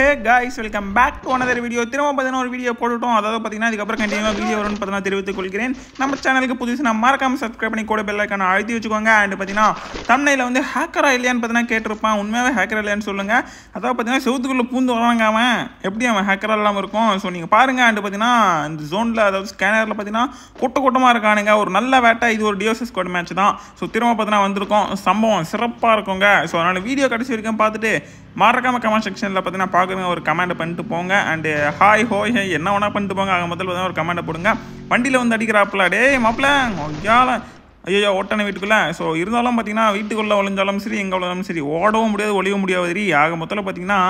hey guys welcome back to another video திரும்ப பார்த்தீங்கன்னா ஒரு வீடியோ போட்டுட்டோம் அதாவது பார்த்தீங்கன்னா அதுக்கப்புறம் கண்டிப்பாக வீடியோ வரும்னு பார்த்தீங்கன்னா தெரிவித்துக் கொள்கிறேன் நம்ம சேனலுக்கு புதுசு நான் மறக்காமல் சப்ஸ்கிரைப் பண்ணி கூட ஐக்கான அழுத்தி வச்சுக்கோங்க அண்ட் பார்த்தீங்கன்னா தமிழில் வந்து ஹேக்கரா இல்லையான்னு பார்த்தீங்கன்னா கேட்டிருப்பான் உண்மையாகவே ஹேக்கரா இல்லையான்னு சொல்லுங்கள் அதாவது பார்த்தீங்கன்னா செவத்துக்குள்ளே பூந்து வராங்க அவன் எப்படி அவன் ஹேக்கரா இல்லாமல் இருக்கும் ஸோ நீங்கள் பாருங்கள் அண்ட் பார்த்தீங்கன்னா இந்த ஜோனில் அதாவது ஸ்கேனரில் பார்த்தீங்கன்னா கூட்ட கூட்டமாக இருக்கானுங்க ஒரு நல்ல வேட்டை இது ஒரு டியோசஸ் கோட் மேட்ச் தான் ஸோ திரும்ப பார்த்தீங்கன்னா வந்திருக்கோம் சம்பவம் சிறப்பாக இருக்குங்க ஸோ அதனால் வீடியோ கடைசி வரைக்கும் பார்த்துட்டு மாறக்காம கமெண்ட் செக்ஷனில் பார்த்தீங்கன்னா பார்க்குறவங்க ஒரு கமெண்ட் பண்ணிட்டு போங்க அண்டு ஹாய் ஹோய் ஹே என்ன வேணால் பண்ணிட்டு போங்க ஆக முதல்ல ஒரு கமெண்ட்டை போடுங்க வண்டியில் வந்து அடிக்கிறாப்புல டே மாப்பிள்ள ஐயால ஐயோ ஓட்டணை வீட்டுக்குள்ளே ஸோ இருந்தாலும் பார்த்தீங்கன்னா வீட்டுக்குள்ளே ஒழிஞ்சாலும் சரி எங்கே உள்ளாலும் சரி ஓடவும் முடியாது ஒழிய முடியாது ஆக மொத்தத்தில் பார்த்தீங்கன்னா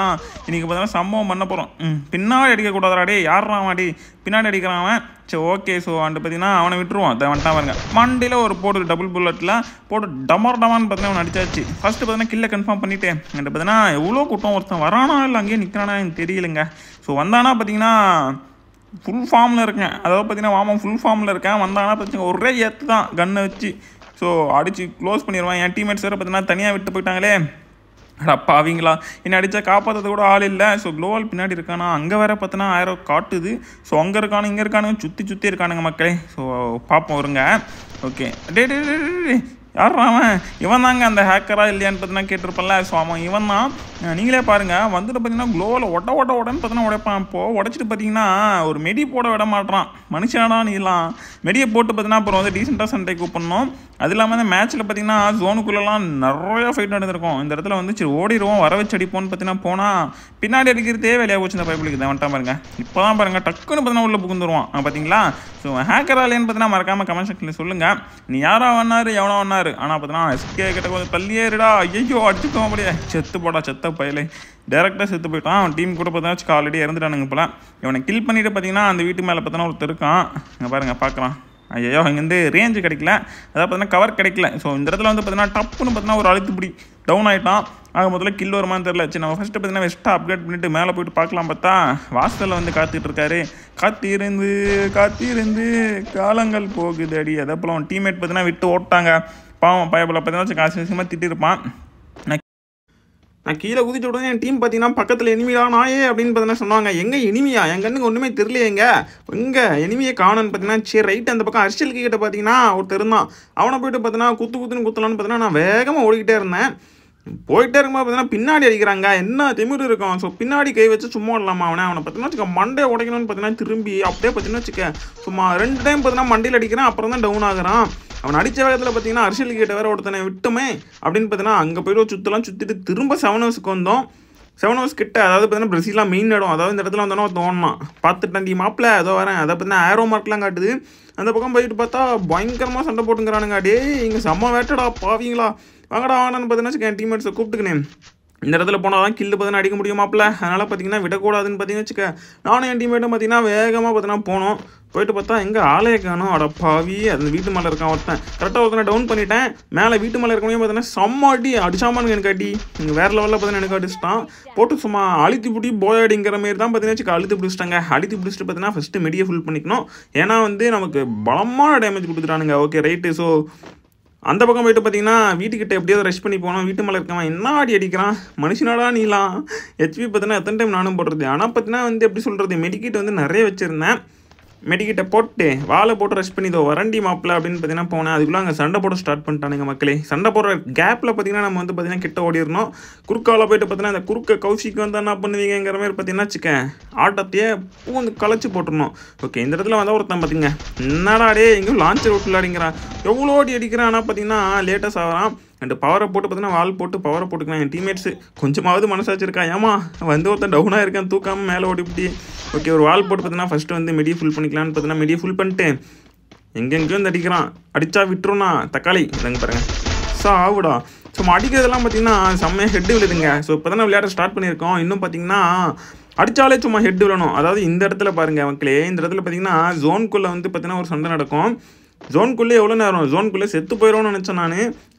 இன்றைக்கி பார்த்தீங்கன்னா சம்பவம் பண்ண போகிறோம் பின்னாடி அடிக்கக்கூடாதாடே யார்றாமாடி பின்னாடி அடிக்கிறான் சரி ஓகே ஸோ வந்துட்டு பார்த்தீங்கன்னா அவனை விட்டுருவான் அதை வந்துட்டான் பாருங்க மண்டியில் ஒரு போட்டு டபுள் புல்லட்டில் போட்டு டமர் டமான்னு பார்த்தீங்கன்னா அவன் அடிச்சாச்சு ஃபஸ்ட்டு பார்த்தீங்கன்னா கில்லை கன்ஃபார்ம் பண்ணிவிட்டேன் அண்டு பார்த்தீங்கன்னா எவ்வளோ கூட்டம் ஒருத்தன் வரானா இல்லை அங்கேயே நிற்கிறானா எனக்கு தெரியலங்க ஸோ வந்தானா பார்த்தீங்கன்னா ஃபுல் ஃபார்மில் இருக்கேன் அதாவது பார்த்தீங்கன்னா வாமம் ஃபுல் ஃபார்மில் இருக்கேன் வந்தாங்கன்னா பிரச்சனை ஒரே ஏற்று தான் கண்ணை வச்சு ஸோ அடித்து க்ளோஸ் பண்ணிடுவான் என் டீமேட்ஸ் வேறு பார்த்தீங்கன்னா தனியாக விட்டு போயிட்டாங்களே அடப்பா அவங்களா என்னை அடித்தா காப்பாற்றுறது கூட ஆள் இல்லை ஸோ க்ளோவால் பின்னாடி இருக்கானா அங்கே வேற பார்த்தோன்னா ஆயிரம் காட்டுது ஸோ அங்கே இருக்கானு இங்கே இருக்கானுங்க சுற்றி சுற்றி இருக்கானுங்க மக்களே ஸோ பார்ப்போம் வருங்க ஓகே டே டே டே யார் அவன் இவன் தாங்க அந்த ஹேக்கரா பார்த்தீங்கன்னா கேட்டிருப்பல ஸோ அவன் இவன் தான் நீங்களே பாருங்கள் வந்துட்டு பார்த்தீங்கன்னா க்ளோவில் ஒட்ட ஒட்ட உடன்னு பார்த்தீங்கன்னா உடைப்பான் இப்போது உடச்சிட்டு பார்த்தீங்கன்னா ஒரு மெடி போட விட மாட்டான் மனுஷனாடா நீலாம் மெடியை போட்டு பார்த்தீங்கன்னா அப்புறம் வந்து டீசெண்டாக சண்டை கூப்பிடணும் அது இல்லாமல் அந்த மேட்ச்சில் பார்த்தீங்கன்னா ஜோனுக்குள்ளெல்லாம் நிறையா ஃபைட் நடந்திருக்கும் இந்த இடத்துல வந்து சரி ஓடிடுவோம் வர வச்சு அடிப்போன்னு பார்த்தீங்கன்னா போனால் பின்னாடி அடிக்கிறதே வேலையாக போச்சு இந்த பைபிளுக்கு வந்துட்டான் பாருங்க இப்போ தான் பாருங்கள் டக்குன்னு பார்த்தீங்கன்னா உள்ளே புகுந்துருவான் பார்த்தீங்களா ஸோ ஹேக்கராலேன்னு பார்த்தீங்கன்னா மறக்காமல் கமெண்ட் செக்ஷனில் சொல்லுங்கள் நீ யாரோ வேணாரு எவ்வளோ வேணாரு சொன்னாரு ஆனால் பார்த்தீங்கன்னா எஸ்கே கிட்ட கொஞ்சம் தள்ளியே ஐயோ அடிச்சுக்கோ அப்படியே செத்து போடா செத்த பயலே டேரெக்டாக செத்து போயிட்டான் அவன் டீம் கூட பார்த்தீங்கன்னா ஆல்ரெடி இறந்துட்டானுங்க போல இவனை கில் பண்ணிவிட்டு பார்த்தீங்கன்னா அந்த வீட்டு மேலே பார்த்தீங்கன்னா ஒருத்தர் இருக்கான் இங்கே பாருங்கள் பார்க்குறான் ஐயோ இங்கேருந்து ரேஞ்சு கிடைக்கல அதாவது பார்த்தீங்கன்னா கவர் கிடைக்கல ஸோ இந்த இடத்துல வந்து பார்த்தீங்கன்னா டப்புன்னு பார்த்தீங்கன்னா ஒரு அழுத்து பிடி டவுன் ஆகிட்டான் ஆக முதல்ல கில் வருமானு தெரில சரி நம்ம ஃபஸ்ட்டு பார்த்தீங்கன்னா வெஸ்ட்டாக அப்டேட் பண்ணிட்டு மேலே போயிட்டு பார்க்கலாம் பார்த்தா வாசலில் வந்து காத்துட்டு இருக்காரு காத்திருந்து காத்திருந்து காலங்கள் போகுது அடி அதே போல் அவன் டீம்மேட் பார்த்தீங்கன்னா விட்டு ஓட்டாங்க பாவம் பயபல பார்த்தீங்கன்னா காசு திட்டிருப்பான் நான் கீழே குதிச்ச உடனே என் டீம் பார்த்தீங்கன்னா பக்கத்தில் எனிமிடா நாயே அப்படின்னு பார்த்தீங்கன்னா சொன்னாங்க எங்கே எனிமியா என் கண்ணுக்கு ஒன்றுமே தெரியலையேங்க எங்கே எனிமியை காணுன்னு பார்த்தீங்கன்னா சரி ரைட் அந்த பக்கம் அரிசியலுக்கு கிட்ட பார்த்தீங்கன்னா ஒருத்தர் இருந்தான் அவனை போயிட்டு பார்த்தீங்கன்னா குத்து குத்துன்னு குத்தலான்னு பார்த்தீங்கன்னா நான் வேகமாக ஓடிக்கிட்டே இருந்தேன் போயிட்டே இருக்கும்போது பார்த்தீங்கன்னா பின்னாடி அடிக்கிறாங்க என்ன திமிர் இருக்கும் ஸோ பின்னாடி கை வச்சு சும்மா இல்லாமல் அவனை அவனை பார்த்தீங்கன்னா வச்சுக்க மண்டே உடைக்கணும்னு பார்த்தீங்கன்னா திரும்பி அப்படியே பார்த்தீங்கன்னா வச்சுக்க சும்மா ரெண்டு டைம் பார்த்தீங்கன்னா மண்டையில் அடிக்கிறான் அப்புறம் தான் டவுன் ஆகிறான் அவன் அடித்த வேகத்தில் பார்த்தீங்கன்னா அரசியல் கேட்ட வேற ஒருத்தனை விட்டுமே அப்படின்னு பார்த்தீங்கன்னா அங்கே போய்ட்டு சுற்றலாம் சுற்றிட்டு திரும்ப செவன் ஹவர்ஸுக்கு வந்தோம் செவன் ஹவர்ஸ் கிட்ட அதாவது பார்த்தீங்கன்னா பிரசிலாம் மெயின் இடம் அதாவது இந்த இடத்துல வந்தோன்னா தோணான் பார்த்துட்டேன் டி மாப்பிள்ள ஏதோ வரேன் அதை பார்த்தீங்கன்னா ஆரோ மார்க்லாம் காட்டுது அந்த பக்கம் போயிட்டு பார்த்தா பயங்கரமாக சண்டை போட்டுங்கிறானுங்க டே இங்கே செம்ம வேட்டடா பாவீங்களா வாங்கடா வாங்கடான்னு பார்த்தீங்கன்னா என் டீம்மேட்ஸை கூப்பிட்டுக்கினேன் இந்த இடத்துல போனால் தான் கில்லு பார்த்தீங்கன்னா அடிக்க முடியுமாப்பில் அதனால் பார்த்தீங்கன்னா விடக்கூடாதுன்னு பார்த்தீங்கன்னா வச்சுக்க நானும் என் டீமேட்டும் பார்த்தீங்கன்னா வேகமாக பார்த்தீங்கன்னா போனோம் போயிட்டு பார்த்தா எங்கே ஆலையை காணும் அட பாவி அந்த வீட்டு மேலே இருக்கான் ஒருத்தன் கரெக்டாக ஒருத்தனை டவுன் பண்ணிட்டேன் மேலே வீட்டு மேலே இருக்கணும் பார்த்தீங்கன்னா செம்ம அடி அடிச்சாமானுங்க எனக்கு அடி இங்கே வேறு லெவலில் பார்த்தீங்கன்னா எனக்கு அடிச்சிட்டான் போட்டு சும்மா அழுத்தி பிடி போயாடிங்கிற மாதிரி தான் பார்த்தீங்கன்னா அழுத்தி பிடிச்சிட்டாங்க அழுத்தி பிடிச்சிட்டு பார்த்தீங்கன்னா ஃபஸ்ட்டு மெடியை ஃபுல் பண்ணிக்கணும் ஏன்னா வந்து நமக்கு பலமான டேமேஜ் கொடுத்துட்டானுங்க ஓகே ரைட்டு ஸோ அந்த பக்கம் போயிட்டு பார்த்தீங்கன்னா வீட்டுக்கிட்ட எப்படியாவது ரெஸ்ட் பண்ணி போனோம் வீட்டு மேலே இருக்கவன் என்ன ஆடி அடிக்கிறான் மனுஷனாடா நீலாம் ஹெச்பி பார்த்தீங்கன்னா எத்தனை டைம் நானும் போடுறது ஆனால் பார்த்தீங்கன்னா வந்து எப்படி சொல்கிறது மெடிக்கிட் வந்து நிறைய வச்சுருந்தேன் மெடிக்கிட்ட போட்டு வாழை போட்டு ரஷ் பண்ணி இதோ வரண்டி மாப்பிள்ள அப்படின்னு பார்த்தீங்கன்னா போனேன் அதுக்குள்ளே அங்கே சண்டை போட ஸ்டார்ட் பண்ணிட்டானுங்க மக்களே சண்டை போடுற கேப்பில் பார்த்தீங்கன்னா நம்ம வந்து பார்த்தீங்கன்னா கிட்ட ஓடிடணும் குறுக்காவில் போயிட்டு பார்த்தீங்கன்னா அந்த குறுக்க கௌசிக்கு வந்து என்ன பண்ணுவீங்கிற மாதிரி பார்த்தீங்கன்னா வச்சுக்கேன் ஆட்டத்தையே பூ வந்து களைச்சி போட்டுருணும் ஓகே இந்த இடத்துல வந்தால் ஒருத்தன் பார்த்தீங்க என்னடா டே எங்கேயும் லான்ச்சர் விட்டுல அடிங்கிறான் எவ்வளோ ஓடி அடிக்கிறான் ஆனால் பார்த்தீங்கன்னா லேட்டஸ்ட் ஆகிறான் அண்ட் பவரை போட்டு பார்த்தீங்கன்னா வால் போட்டு பவரை போட்டுக்கலாம் என் டீம்மேட்ஸு கொஞ்சமாவது மனசாச்சிருக்கா ஏமா வந்து ஒருத்தன் டவுனாக இருக்கான் தூக்காமல் மேலே ஓடிப்பிட்டு ஓகே ஒரு வால் போட்டு பார்த்தீங்கன்னா ஃபஸ்ட்டு வந்து மெடியை ஃபுல் பண்ணிக்கலான்னு பார்த்தீங்கன்னா மெடியை ஃபுல் பண்ணிட்டு எங்கெங்கேயும் வந்து அடிக்கிறான் அடித்தா விட்டுருண்ணா தக்காளி இதாங்க பாருங்கள் ஸோ ஆகுடா ஸோ அடிக்கிறதெல்லாம் பார்த்தீங்கன்னா செம்மையாக ஹெட்டு விழுதுங்க ஸோ இப்போ தானே விளையாட ஸ்டார்ட் பண்ணியிருக்கோம் இன்னும் பார்த்தீங்கன்னா அடித்தாலே சும்மா ஹெட் விழணும் அதாவது இந்த இடத்துல பாருங்கள் மக்களே இந்த இடத்துல பார்த்தீங்கன்னா ஜோன்குள்ளே வந்து பார்த்தீங்கன்னா ஒரு சண்டை நடக்கும் ஜோன்குள்ளே எவ்வளோ நேரம் ஜோன்குள்ளே செத்து போயிடும்னு நினச்சேன் நான்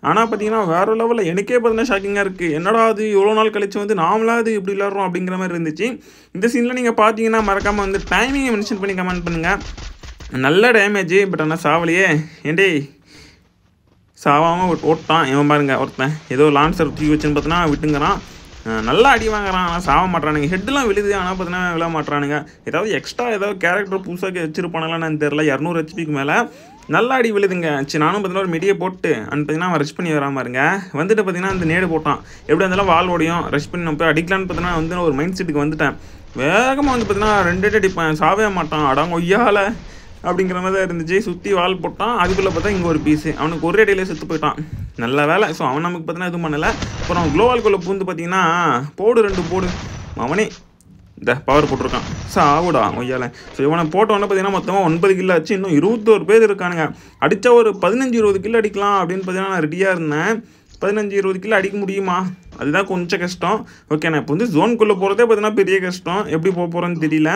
ஆனால் பார்த்தீங்கன்னா வேறு லெவலில் எனக்கே பார்த்தீங்கன்னா ஷாக்கிங்காக இருக்குது என்னடா அது இவ்வளோ நாள் கழிச்சு வந்து நாமளாவது இப்படி விளாட்றோம் அப்படிங்கிற மாதிரி இருந்துச்சு இந்த சீனில் நீங்கள் பார்த்தீங்கன்னா மறக்காமல் வந்து டைமிங்கை மென்ஷன் பண்ணி கமெண்ட் பண்ணுங்கள் நல்ல டேமேஜ் பட் ஆனால் சாவலையே ஏண்டே சாவாமல் ஓட்டான் இவன் பாருங்க ஒருத்தன் ஏதோ லான்சர் தூக்கி வச்சுன்னு பார்த்தோன்னா விட்டுங்கிறான் நல்லா அடி வாங்குறான் ஆனால் சாக மாட்டானுங்க ஹெட்லாம் விழுது ஆனால் பார்த்தீங்கன்னா விழ மாட்டானுங்க ஏதாவது எக்ஸ்ட்ரா ஏதாவது கேரக்டர் புதுசாக வச்சிருப்பானுங்களான்னு எனக்கு தெரில இரநூறு ஹெச்பிக்கு மேலே நல்லா அடி விழுதுங்க சரி நானும் பார்த்தீங்கன்னா ஒரு மிடியை போட்டு அண்ட் பார்த்தீங்கன்னா அவன் ரஷ் பண்ணி வராம இருங்க வந்துட்டு பார்த்தீங்கன்னா அந்த நேடு போட்டான் எப்படி இருந்தாலும் வால் ஓடியும் ரஷ் பண்ணி நான் போய் அடிக்கலான்னு பார்த்தீங்கன்னா வந்து ஒரு மைண்ட் செட்டுக்கு வந்துட்டேன் வேகமாக வந்து பார்த்தீங்கன்னா ரெண்டு அடிப்பேன் சாவே மாட்டான் அடாங்க ஒய்யால அப்படிங்கிற மாதிரி தான் இருந்துச்சு சுற்றி வால் போட்டான் அதுக்குள்ளே பார்த்தா இங்கே ஒரு பீஸு அவனுக்கு ஒரே அடியிலே செத்து போயிட்டான் நல்ல வேலை ஸோ அவன் நமக்கு பார்த்தீங்கன்னா எதுவும் பண்ணலை அப்புறம் குளோவால்குள்ளே பூந்து பார்த்தீங்கன்னா போடு ரெண்டு போடு அவனே இந்த பவர் போட்டிருக்கான் ஸோ ஆகுடா ஒய்யால ஸோ இவனை போட்டோன்னு பார்த்தீங்கன்னா மொத்தமாக ஒன்பது கிலோ ஆச்சு இன்னும் இருபத்தோரு பேர் இருக்கானுங்க அடித்தா ஒரு பதினஞ்சு இருபது கிலோ அடிக்கலாம் அப்படின்னு பார்த்தீங்கன்னா நான் ரெடியாக இருந்தேன் பதினஞ்சு இருபது கிலோ அடிக்க முடியுமா அதுதான் கொஞ்சம் கஷ்டம் ஓகே நான் இப்போ வந்து ஜோன்குள்ளே போகிறதே பார்த்தீங்கன்னா பெரிய கஷ்டம் எப்படி போக போகிறேன்னு தெரியல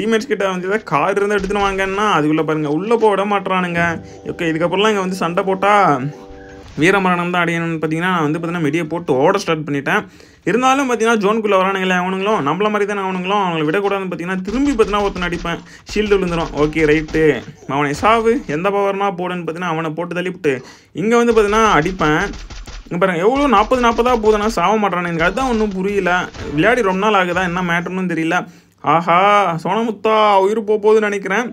டீமேட்ஸ் கிட்ட வந்து ஏதாவது கார் இருந்தால் எடுத்துன்னு வாங்கன்னா அதுக்குள்ளே பாருங்கள் உள்ளே போக விட மாட்டுறானுங்க ஓகே இதுக்கப்புறம்லாம் இங்கே வந்து சண்டை போட்டால் வீரமரணம் தான் அடையணும்னு பார்த்தீங்கன்னா நான் வந்து பார்த்தீங்கன்னா மெடியை போட்டு ஓட ஸ்டார்ட் பண்ணிட்டேன் இருந்தாலும் பார்த்தீங்கன்னா ஜோன்குள்ளே வரானுங்களே அவனுங்களும் நம்மள மாதிரி தானே அவனுங்களும் அவங்களை விடக்கூடாதுன்னு பார்த்தீங்கன்னா திரும்பி பார்த்தீங்கன்னா ஒருத்தன் அடிப்பேன் ஷீல்டு விழுந்துடும் ஓகே ரைட்டு அவனை சாவு எந்த பவர்னா போடுன்னு பார்த்தீங்கன்னா அவனை போட்டு தள்ளிவிட்டு இங்கே வந்து பார்த்தீங்கன்னா அடிப்பேன் இங்கே பாருங்க எவ்வளோ நாற்பது நாற்பதாக போதுண்ணா சாவ மாட்டானே எனக்கு அதுதான் ஒன்றும் புரியல விளையாடி ரொம்ப நாள் ஆகுதா என்ன மேட்டர்னு தெரியல ஆஹா சோனமுத்தா உயிர் போகுதுன்னு நினைக்கிறேன்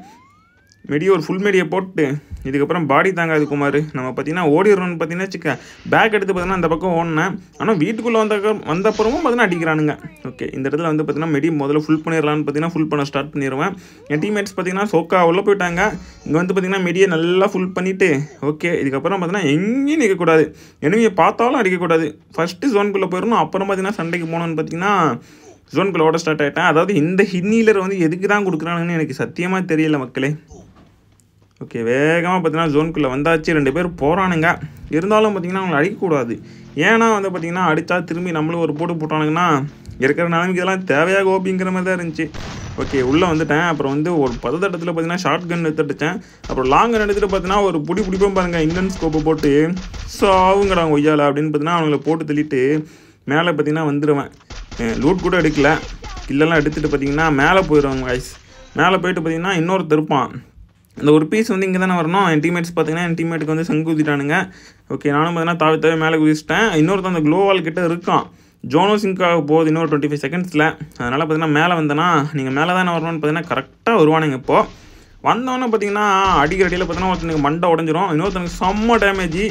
மெடி ஒரு ஃபுல் மெடியை போட்டு இதுக்கப்புறம் பாடி தாங்காது குமார் நம்ம பார்த்தீங்கன்னா ஓடிடுறோம்னு பார்த்தீங்கன்னா வச்சுக்க பேக் எடுத்து பார்த்தீங்கன்னா அந்த பக்கம் ஓடினேன் ஆனால் வீட்டுக்குள்ளே வந்த வந்தப்புறமும் பார்த்தீங்கன்னா அடிக்கிறானுங்க ஓகே இந்த இடத்துல வந்து பார்த்தீங்கன்னா மெடி முதல்ல ஃபுல் பண்ணிடலான்னு பார்த்தீங்கன்னா ஃபுல் பண்ண ஸ்டார்ட் பண்ணிடுவேன் என் டீமேட்ஸ் பார்த்தீங்கன்னா சோக்கா உள்ளே போயிட்டாங்க இங்கே வந்து பார்த்தீங்கன்னா மெடியை நல்லா ஃபுல் பண்ணிவிட்டு ஓகே இதுக்கப்புறம் பார்த்தீங்கன்னா எங்கேயும் நிற்கக்கூடாது எனவே பார்த்தாலும் அடிக்கக்கூடாது ஃபஸ்ட்டு ஜோனுக்குள்ளே போயிடணும் அப்புறம் பார்த்தீங்கன்னா சண்டைக்கு போனோன்னு பார்த்தீங்கன்னா ஓட ஸ்டார்ட் ஆகிட்டேன் அதாவது இந்த ஹின்னிலர் வந்து எதுக்கு தான் கொடுக்குறாங்கன்னு எனக்கு சத்தியமாக தெரியல மக்களே ஓகே வேகமாக பார்த்தீங்கன்னா ஜோனுக்குள்ளே வந்தாச்சு ரெண்டு பேர் போகிறானுங்க இருந்தாலும் பார்த்திங்கன்னா அவங்களை அடிக்கக்கூடாது ஏன்னா வந்து பார்த்திங்கன்னா அடித்தா திரும்பி நம்மளும் ஒரு போட்டு போட்டானுங்கன்னா இருக்கிற நிலைமைக்கு இதெல்லாம் தேவையாக கோபிங்கிற மாதிரி தான் இருந்துச்சு ஓகே உள்ளே வந்துட்டேன் அப்புறம் வந்து ஒரு பத தட்டத்தில் பார்த்தீங்கன்னா ஷார்ட் கன் எடுத்துட்டுச்சேன் அப்புறம் லாங் கன் எடுத்துகிட்டு பார்த்தீங்கன்னா ஒரு புடி பிடிப்போம் பாருங்கள் இன்டன் ஸ்கோப்பை போட்டு ஸோ அவங்கடா ஒய்யால அப்படின்னு பார்த்தீங்கன்னா அவங்கள போட்டு தள்ளிட்டு மேலே பார்த்தீங்கன்னா வந்துடுவேன் லூட் கூட எடுக்கல கில்லெல்லாம் எடுத்துகிட்டு பார்த்தீங்கன்னா மேலே போயிடுவாங்க ஐஸ் மேலே போயிட்டு பார்த்தீங்கன்னா இன்னொரு திருப்பான் அந்த ஒரு பீஸ் வந்து இங்கே தானே வரணும் என் டீமேட்ஸ் பார்த்தீங்கன்னா என் டீமேட்டுக்கு வந்து சங்கு குதிட்டானுங்க ஓகே நானும் பார்த்தீங்கன்னா தாவி மேலே குதிச்சிட்டேன் இன்னொருத்த அந்த க்ளோவால் கிட்டே இருக்கான் ஜோனோ சிங்காக போகுது இன்னொரு டுவெண்ட்டி ஃபைவ் செகண்ட்ஸில் அதனால் பார்த்தீங்கன்னா மேலே வந்தேன்னா நீங்கள் மேலே தானே வரணும்னு பார்த்தீங்கன்னா கரெக்டாக வருவானுங்க இப்போது வந்தோன்னே பார்த்தீங்கன்னா அடிக்கிற அடியில் பார்த்தீங்கன்னா ஒருத்தனுக்கு மண்டை உடஞ்சிரும் இன்னொருத்தனுக்கு செம்ம டேமேஜ்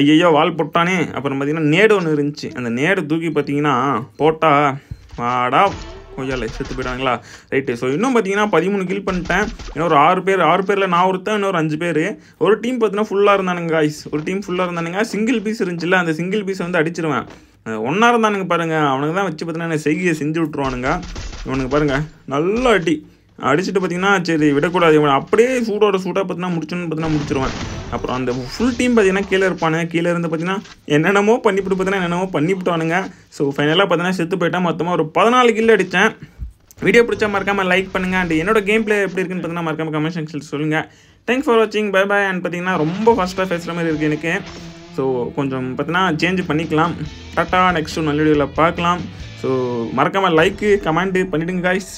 ஐயையோ வால் போட்டானே அப்புறம் பார்த்தீங்கன்னா நேடு ஒன்று இருந்துச்சு அந்த நேடு தூக்கி பார்த்தீங்கன்னா போட்டால் வாடா ஓயா லைஃப் செத்து போயிட்டாங்களா ரைட்டு ஸோ இன்னும் பார்த்தீங்கன்னா பதிமூணு கில் பண்ணிட்டேன் இன்னும் ஒரு ஆறு பேர் ஆறு பேரில் நான் ஒருத்தன் இன்னொரு அஞ்சு பேர் ஒரு டீம் பார்த்தீங்கன்னா ஃபுல்லாக இருந்தானுங்க காய்ஸ் ஒரு டீம் ஃபுல்லாக இருந்தானுங்க சிங்கிள் பீஸ் இருந்துச்சுல்ல அந்த சிங்கிள் பீஸ் வந்து அடிச்சிருவேன் ஒன்றா இருந்தானுங்க பாருங்கள் அவனுக்கு தான் வச்சு பார்த்தீங்கன்னா செய்கையை செஞ்சு விட்ருவானுங்க இவனுக்கு பாருங்கள் நல்லா அடி அடிச்சுட்டு பார்த்தீங்கன்னா சரி விடக்கூடாது இவன் அப்படியே சூடோட சூடாக பார்த்தீங்கன்னா முடிச்சோன்னு பார்த்தீங்கன்னா முடிச்சிருவேன் அப்புறம் அந்த ஃபுல் டீம் பார்த்தீங்கன்னா கீழே இருப்பானுங்க கீழே இருந்து பார்த்தீங்கன்னா என்னென்னமோ பண்ணிவிட்டு பார்த்தீங்கன்னா என்னென்னமோ பண்ணிவிட்டானுங்க ஸோ ஃபைனலாக பார்த்தீங்கன்னா செத்து போயிட்டேன் மொத்தமாக ஒரு பதினாலு கில் அடித்தேன் வீடியோ பிடிச்சா மறக்காமல் லைக் பண்ணுங்கள் அண்ட் என்னோட கேம் பிளே எப்படி இருக்குன்னு பார்த்தீங்கன்னா மறக்காமல் கமெண்ட் செக்ஷன் சொல்லுங்கள் தேங்க்ஸ் ஃபார் வாட்சிங் பை பாய் அண்ட் பார்த்தீங்கன்னா ரொம்ப ஃபஸ்ட்டாக பேசுகிற மாதிரி இருக்குது எனக்கு ஸோ கொஞ்சம் பார்த்தீங்கன்னா சேஞ்ச் பண்ணிக்கலாம் டாட்டா நெக்ஸ்ட் நல்ல வீடியோவில் பார்க்கலாம் ஸோ மறக்காமல் லைக்கு கமெண்ட்டு பண்ணிவிடுங்க காய்ஸ்